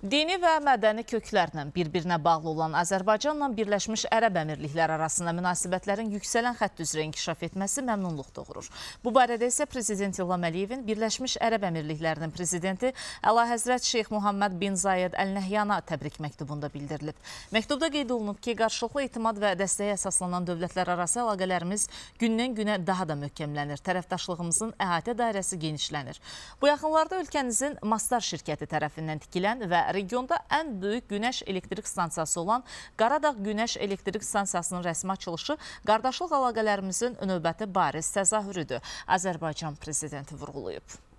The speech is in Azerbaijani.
Dini və mədəni köklərlə bir-birinə bağlı olan Azərbaycanla Birləşmiş Ərəb Əmirlikləri arasında münasibətlərin yüksələn xətt üzrə inkişaf etməsi məmnunluq doğurur. Bu barədə isə Prezident İlham Əliyevin Birləşmiş Ərəb Əmirliklərinin Prezidenti Əlahəzrət Şeyx Muhammed bin Zayed Əl-Nəhyana təbrik məktubunda bildirilib. Məktubda qeyd olunub ki, qarşılıqlı etimad və dəstəyə əsaslanan dövlətlər arası əlaqələrimiz gündən günə daha da möhkəmlənir. Tərəfdaşlığımızın əhatə dairəsi genişlənir. Bu yaxınlarda ölkənizin Mastar şirkəti tərəfindən tikilən və regionda ən böyük günəş elektrik stansiyası olan Qaradağ Günəş Elektrik Stansiyasının rəsmi açılışı qardaşlıq əlaqələrimizin növbəti bariz təzahürüdür, Azərbaycan prezidenti vurğulayıb.